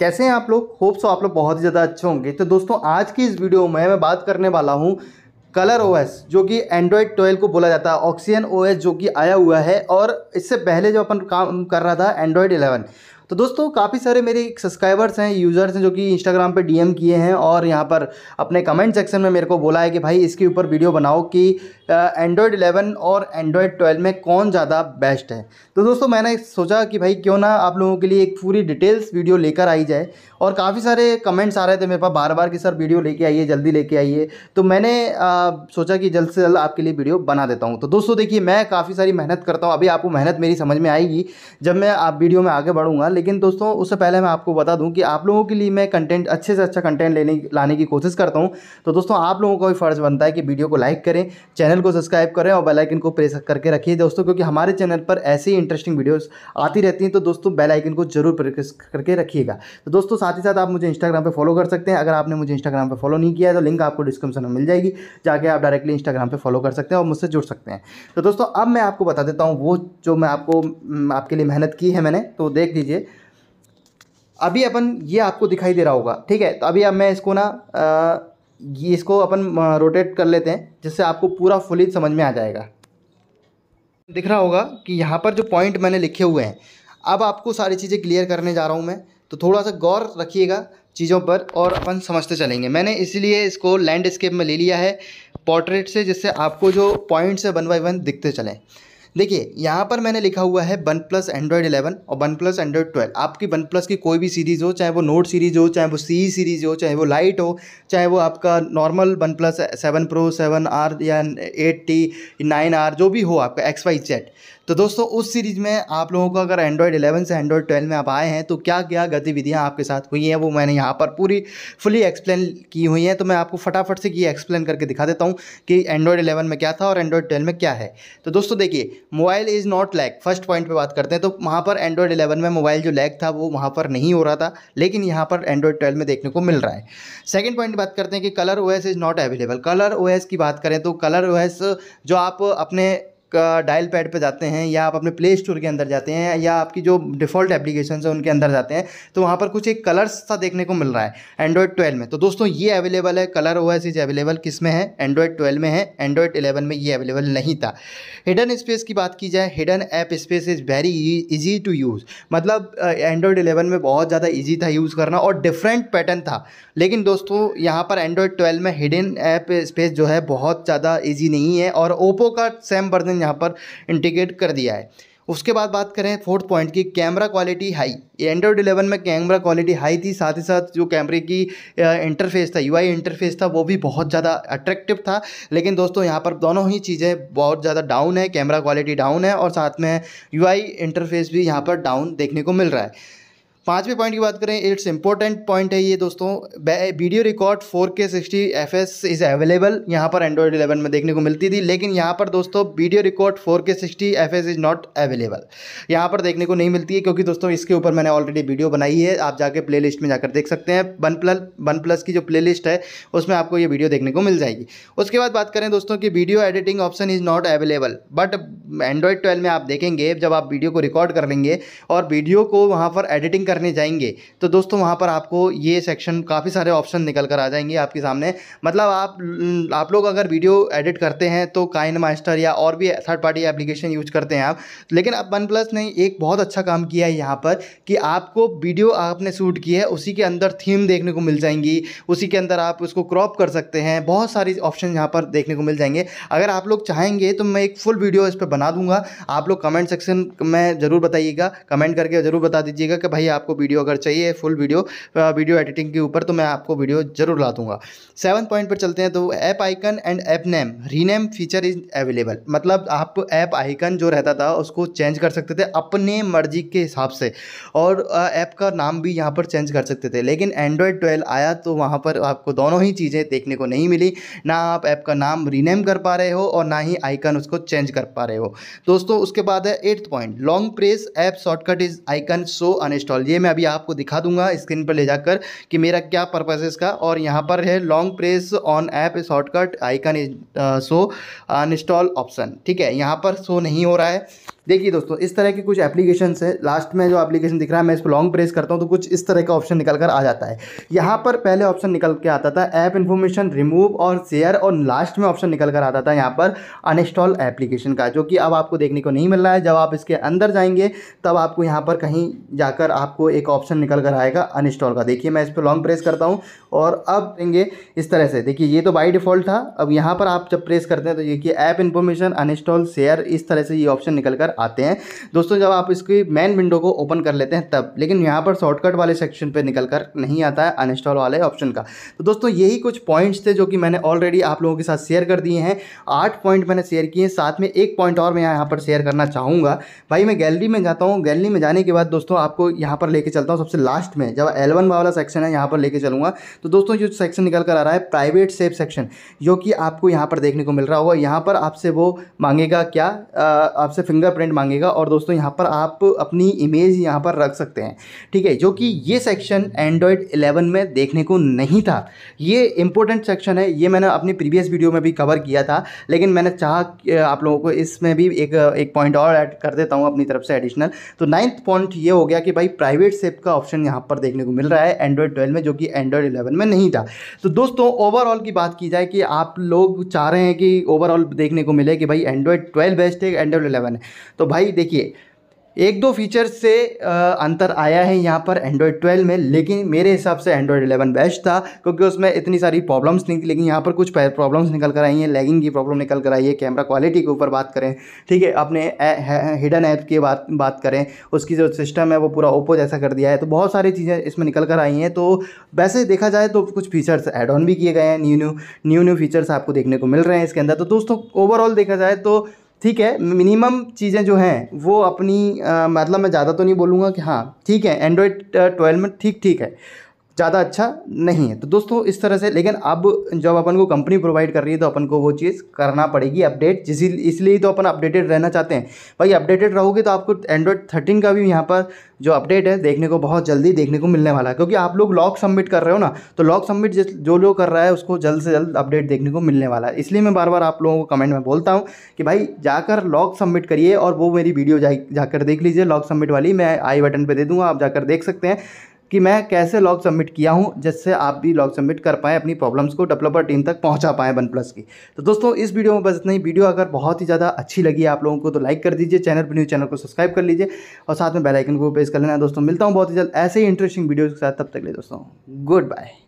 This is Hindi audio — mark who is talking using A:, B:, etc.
A: कैसे हैं आप लोग होप सो आप लोग बहुत ही ज़्यादा अच्छे होंगे तो दोस्तों आज की इस वीडियो में मैं बात करने वाला हूँ कलर ओएस जो कि एंड्रॉयड 12 को बोला जाता है ऑक्सीजन ओएस जो कि आया हुआ है और इससे पहले जो अपन काम कर रहा था एंड्रॉयड इलेवन तो दोस्तों काफ़ी सारे मेरे सब्सक्राइबर्स हैं यूज़र्स हैं जो कि इंस्टाग्राम पे डीएम किए हैं और यहाँ पर अपने कमेंट सेक्शन में मेरे को बोला है कि भाई इसके ऊपर वीडियो बनाओ कि एंड्रॉयड इलेवन और एंड्रॉयड ट्वेल्व में कौन ज़्यादा बेस्ट है तो दोस्तों मैंने सोचा कि भाई क्यों ना आप लोगों के लिए एक पूरी डिटेल्स वीडियो लेकर आई जाए और काफ़ी सारे कमेंट्स आ रहे थे मेरे पास बार बार कि सर वीडियो लेके आइए जल्दी लेके आइए तो मैंने सोचा कि जल्द से जल्द आपके लिए वीडियो बना देता हूँ तो दोस्तों देखिए मैं काफ़ी सारी मेहनत करता हूँ अभी आपको मेहनत मेरी समझ में आएगी जब मैं आप वीडियो में आगे बढ़ूँगा लेकिन दोस्तों उससे पहले मैं आपको बता दूं कि आप लोगों के लिए मैं कंटेंट अच्छे से अच्छा कंटेंट लेने लाने की कोशिश करता हूं तो दोस्तों आप लोगों का भी फ़र्ज़ बनता है कि वीडियो को लाइक करें चैनल को सब्सक्राइब करें और बेलाइकन को प्रेस करके रखिए दोस्तों क्योंकि हमारे चैनल पर ऐसी इंटरेस्टिंग वीडियोज़ आती रहती हैं तो दोस्तों बेलाइकन को जरूर प्रेस करके रखिएगा तो दोस्तों साथ ही साथ आप मुझे इंस्टाग्राम पर फॉलो कर सकते हैं अगर आपने मुझे इंस्टाग्राम पर फॉलो नहीं किया तो लिंक आपको डिस्क्रिप्शन में मिल जाएगी जाके आप डायरेक्टली इंस्टाग्राम पर फॉलो कर सकते हैं और मुझसे जुड़ सकते हैं तो दोस्तों अब मैं आपको बता देता हूँ वो जो मैं आपको आपके लिए मेहनत की है मैंने तो देख लीजिए अभी अपन ये आपको दिखाई दे रहा होगा ठीक है तो अभी अब मैं इसको ना ये इसको अपन रोटेट कर लेते हैं जिससे आपको पूरा फुली समझ में आ जाएगा दिख रहा होगा कि यहाँ पर जो पॉइंट मैंने लिखे हुए हैं अब आपको सारी चीज़ें क्लियर करने जा रहा हूँ मैं तो थोड़ा सा गौर रखिएगा चीज़ों पर और अपन समझते चलेंगे मैंने इसलिए इसको लैंडस्केप में ले लिया है पोर्ट्रेट से जिससे आपको जो पॉइंट्स है वन बाई वन दिखते चलें देखिए यहाँ पर मैंने लिखा हुआ है वन प्लस एंड्रॉयड इलेवन और वन प्लस एंड्रॉयड ट्वेल्व आपकी वन प्लस की कोई भी सीरीज़ हो चाहे वो नोट सीरीज़ हो चाहे वो सी सीरीज़ हो चाहे वो लाइट हो चाहे वो आपका normal OnePlus seven pro seven R या एट टी नाइन आर जो भी हो आपका एक्स वाई जेड तो दोस्तों उस सीरीज़ में आप लोगों को अगर एंड्रॉयड 11 से एंड्रॉयड 12 में आप आए हैं तो क्या क्या गतिविधियाँ आपके साथ हुई हैं वो मैंने यहाँ पर पूरी फुली एक्सप्लेन की हुई हैं तो मैं आपको फटाफट से ये एक्सप्लेन करके दिखा देता हूँ कि एंड्रॉयड इलेवन में क्या था और एंड्रॉयड ट्वेल्व में क्या है तो दोस्तों देखिए mobile is not lag first point पर बात करते हैं तो वहाँ पर एंड्रॉयड इलेवन में मोबाइल जो लैक था वो वहाँ पर नहीं हो रहा था लेकिन यहाँ पर एंड्रॉयड ट्वेल्व में देखने को मिल रहा है सेकेंड पॉइंट बात करते हैं कि colour O is not available colour O की बात करें तो कलर ओ जो आप अपने डायल पैड पे जाते हैं या आप अपने प्ले स्टोर के अंदर जाते हैं या आपकी जो डिफ़ॉल्ट एप्लीकेशन है उनके अंदर जाते हैं तो वहाँ पर कुछ एक कलर्स सा देखने को मिल रहा है एंड्रॉयड ट्वेल्व में तो दोस्तों ये अवेलेबल है कलर ओ एस अवेलेबल किस में है एंड्रॉयड ट्वेल्व में है एंड्रॉयड इलेवन में ये अवेलेबल नहीं था हिडन स्पेस की बात की जाए hidden app space is very easy to use मतलब एंड्रॉयड इलेवन में बहुत ज़्यादा ईजी था यूज़ करना और डिफरेंट पैटर्न था लेकिन दोस्तों यहाँ पर एंड्रॉयड ट्वेल्व में हिडन ऐप स्पेस जो है बहुत ज़्यादा ईजी नहीं है और ओप्पो का सेम वर्जन यहाँ पर इंटीग्रेट कर दिया है उसके बाद बात करें फोर्थ पॉइंट की कैमरा क्वालिटी हाई एंड्रॉयड 11 में कैमरा क्वालिटी हाई थी साथ ही साथ जो कैमरे की इंटरफेस था यूआई इंटरफेस था वो भी बहुत ज़्यादा अट्रैक्टिव था लेकिन दोस्तों यहाँ पर दोनों ही चीज़ें बहुत ज़्यादा डाउन है कैमरा क्वालिटी डाउन है और साथ में यू इंटरफेस भी यहाँ पर डाउन देखने को मिल रहा है पाँचवें पॉइंट की बात करें इट्स इंपॉर्टेंट पॉइंट है ये दोस्तों video record four K sixty F S is available यहाँ पर एंड्रॉयड 11 में देखने को मिलती थी लेकिन यहाँ पर दोस्तों video record four K sixty F S is not available यहाँ पर देखने को नहीं मिलती है क्योंकि दोस्तों इसके ऊपर मैंने ऑलरेडी वीडियो बनाई है आप जाके प्ले लिस्ट में जाकर देख सकते हैं वन प्लस वन प्लस की जो प्ले लिस्ट है उसमें आपको ये वीडियो देखने को मिल जाएगी उसके बाद बात करें दोस्तों की video editing option is not available but Android twelve में आप देखेंगे जब आप वीडियो को रिकॉर्ड कर लेंगे और वीडियो को वहाँ पर एडिटिंग करने जाएंगे तो दोस्तों वहाँ पर आपको ये सेक्शन काफ़ी सारे ऑप्शन निकल कर आ जाएंगे आपके सामने मतलब आप आप लोग अगर वीडियो एडिट करते हैं तो काइन मास्टर या और भी थर्ड पार्टी एप्लीकेशन यूज करते हैं आप लेकिन अब वन प्लस ने एक बहुत अच्छा काम किया है यहाँ पर कि आपको वीडियो आपने शूट की है उसी के अंदर थीम देखने को मिल जाएंगी उसी के अंदर आप उसको क्रॉप कर सकते हैं बहुत सारी ऑप्शन यहाँ पर देखने को मिल जाएंगे अगर आप लोग चाहेंगे तो मैं एक फुल वीडियो इस पर बना दूंगा आप लोग कमेंट सेक्शन में ज़रूर बताइएगा कमेंट करके ज़रूर बता दीजिएगा कि भाई आप आपको वीडियो अगर चाहिए फुल वीडियो वीडियो एडिटिंग के ऊपर तो मैं आपको वीडियो जरूर ला दूंगा सेवन पॉइंट पर चलते हैं तो app icon and app name rename feature is available मतलब आप ऐप आइकन जो रहता था उसको चेंज कर सकते थे अपने मर्जी के हिसाब से और ऐप का नाम भी यहाँ पर चेंज कर सकते थे लेकिन एंड्रॉयड ट्वेल्व आया तो वहाँ पर आपको दोनों ही चीज़ें देखने को नहीं मिली ना आप ऐप का नाम रीनेम कर पा रहे हो और ना ही आइकन उसको चेंज कर पा रहे हो दोस्तों उसके बाद है eighth point long press app shortcut is icon show uninstall ये मैं अभी आपको दिखा दूंगा स्क्रीन पर ले जाकर कि मेरा क्या पर्पज़ है इसका और यहाँ पर है long press on app shortcut icon show uninstall option ठीक है यहाँ पर शो नहीं हो रहा है देखिए दोस्तों इस तरह के कुछ एप्लीकेशन है लास्ट में जो एप्लीकेशन दिख रहा है मैं इसको लॉन्ग प्रेस करता हूँ तो कुछ इस तरह का ऑप्शन निकल कर आ जाता है यहाँ पर पहले ऑप्शन निकल के आता था ऐप इन्फॉर्मेशन रिमूव और शेयर और लास्ट में ऑप्शन निकल कर आता था यहाँ पर अनइंस्टॉल एप्लीकेशन का जो कि अब आपको देखने को नहीं मिल रहा है जब आप इसके अंदर जाएंगे तब आपको यहाँ पर कहीं जाकर आपको आपको एक ऑप्शन निकल कर आएगा अनइंस्टॉल का देखिए मैं इस पर लॉन्ग प्रेस करता हूँ और अब देंगे इस तरह से देखिए ये तो बाई डिफ़ॉल्ट था अब यहाँ पर आप जब प्रेस करते हैं तो देखिए ऐप इन्फॉर्मेशन अनइंस्टॉल शेयर इस तरह से ये ऑप्शन निकल कर आते हैं दोस्तों जब आप इसकी मेन विंडो को ओपन कर लेते हैं तब लेकिन यहाँ पर शॉर्टकट वाले सेक्शन पर निकल कर नहीं आता है अनइंस्टॉल वाले ऑप्शन का तो दोस्तों यही कुछ पॉइंट्स थे जो कि मैंने ऑलरेडी आप लोगों के साथ शेयर कर दिए हैं आठ पॉइंट मैंने शेयर किए हैं साथ में एक पॉइंट और मैं यहाँ पर शेयर करना चाहूँगा भाई मैं गैलरी में जाता हूँ गैलरी में जाने के बाद दोस्तों आपको यहाँ पर लेके चलता हूँ सबसे लास्ट में जब एलवन वाला सेक्शन है यहाँ पर लेके चलूँगा तो दोस्तों जो सेक्शन निकल कर आ रहा है प्राइवेट सेफ सेक्शन जो कि आपको यहाँ पर देखने को मिल रहा होगा यहाँ पर आपसे वो मांगेगा क्या आपसे फिंगरप्रिंट मांगेगा और दोस्तों यहाँ पर आप अपनी इमेज यहाँ पर रख सकते हैं ठीक है जो कि ये सेक्शन एंड्रॉयड इलेवन में देखने को नहीं था ये इंपॉर्टेंट सेक्शन है ये मैंने अपनी प्रीवियस वीडियो में भी कवर किया था लेकिन मैंने चाह आप लोगों को इसमें भी एक एक पॉइंट और ऐड कर देता हूँ अपनी तरफ से एडिशनल तो नाइन्थ पॉइंट ये हो गया कि भाई प्राइवेट सेप का ऑप्शन यहाँ पर देखने को मिल रहा है एंड्रॉयड ट्वेल्व में जो कि एंड्रॉयड इलेवन इलेवन में नहीं था तो दोस्तों ओवरऑल की बात की जाए कि आप लोग चाह रहे हैं कि ओवरऑल देखने को मिले कि भाई एंड्रॉयड ट्वेल्व बेस्ट है एंड्रॉयड इलेवन है तो भाई देखिए एक दो फीचर्स से अंतर आया है यहाँ पर एंड्रॉयड 12 में लेकिन मेरे हिसाब से एंड्रॉयड 11 बेस्ट था क्योंकि उसमें इतनी सारी प्रॉब्लम्स नहीं थी लेकिन यहाँ पर कुछ प्रॉब्लम्स निकल कर आई हैं लैगिंग की प्रॉब्लम निकल कर आई है कैमरा क्वालिटी के ऊपर बात करें ठीक है अपने हिडन ऐप की बात बात करें उसकी जो सिस्टम है वो पूरा ओप्पो जैसा कर दिया है तो बहुत सारी चीज़ें इसमें निकल कर आई हैं तो वैसे देखा जाए तो कुछ फीचर्स एड ऑन भी किए गए हैं new new new new features आपको देखने को मिल रहे हैं इसके अंदर तो दोस्तों ओवरऑल देखा जाए तो ठीक है मिनिमम चीज़ें जो हैं वो अपनी मतलब मैं ज़्यादा तो नहीं बोलूँगा कि हाँ ठीक है एंड्रॉयड ट्वेल्व में ठीक ठीक है ज़्यादा अच्छा नहीं है तो दोस्तों इस तरह से लेकिन अब जब अपन को कंपनी प्रोवाइड कर रही है तो अपन को वो चीज़ करना पड़ेगी अपडेट जिस इसलिए तो अपन अपडेटेड रहना चाहते हैं भाई अपडेटेड रहोगे तो आपको एंड्रॉयड थर्टीन का भी यहाँ पर जो अपडेट है देखने को बहुत जल्दी देखने को मिलने वाला है क्योंकि आप लोग लॉग सबमिट कर रहे हो ना तो लॉग सबमिट जो लोग कर रहा है उसको जल्द से जल्द अपडेट देखने को मिलने वाला है इसलिए मैं बार बार आप लोगों को कमेंट में बोलता हूँ कि भाई जाकर लॉग सबमिट करिए और वो मेरी वीडियो जाकर देख लीजिए लॉग सबमिट वाली मैं आई बटन पर दे दूँगा आप जाकर देख सकते हैं कि मैं कैसे लॉग सबमिट किया हूँ जिससे आप भी लॉग सबमिट कर पाएँ अपनी प्रॉब्लम्स को डेवलपर टीम तक पहुँचा पाएँ वन प्लस की तो दोस्तों इस वीडियो में बस इतना ही वीडियो अगर बहुत ही ज़्यादा अच्छी लगी आप लोगों को तो लाइक कर दीजिए चैनल पर न्यूज़ चैनल को सब्सक्राइब कर लीजिए और साथ में बेलाइकन को प्रेस कर लेना दोस्तों मिलता हूँ बहुत ही जल्द ऐसे ही इंटरेस्टिंग वीडियोज़ के साथ तब तक ले दोस्तों गुड बाय